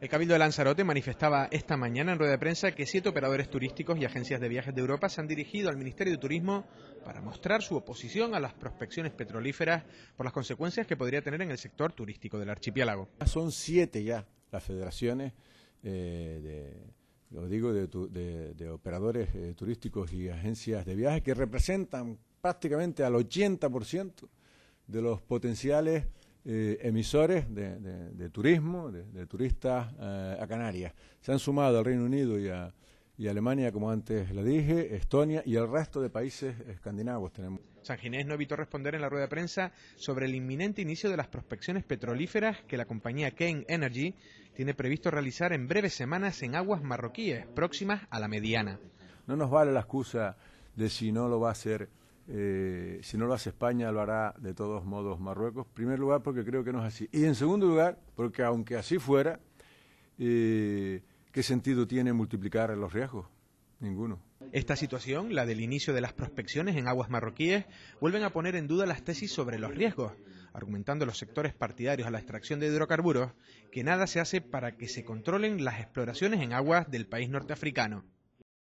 El Cabildo de Lanzarote manifestaba esta mañana en rueda de prensa que siete operadores turísticos y agencias de viajes de Europa se han dirigido al Ministerio de Turismo para mostrar su oposición a las prospecciones petrolíferas por las consecuencias que podría tener en el sector turístico del archipiélago. Son siete ya las federaciones eh, de lo digo, de, operadores eh, turísticos y agencias de viajes que representan prácticamente al 80% de los potenciales eh, emisores de, turismo, de, turistas eh, a Canarias. Se han sumado al Reino Unido y a, Alemania, como antes le dije, Estonia y el resto de países escandinavos tenemos. San Ginés no evitó responder en la rueda de prensa sobre el inminente inicio de las prospecciones petrolíferas que la compañía Kane Energy tiene previsto realizar en breves semanas en aguas marroquíes, próximas a la mediana. No nos vale la excusa de si no lo va a hacer eh, si no lo hace España, lo hará de todos modos Marruecos. En primer lugar, porque creo que no es así. Y en segundo lugar, porque aunque así fuera, eh, ¿qué sentido tiene multiplicar los riesgos? Ninguno. Esta situación, la del inicio de las prospecciones en aguas marroquíes, vuelven a poner en duda las tesis sobre los riesgos, argumentando los sectores partidarios a la extracción de hidrocarburos que nada se hace para que se controlen las exploraciones en aguas del país norteafricano.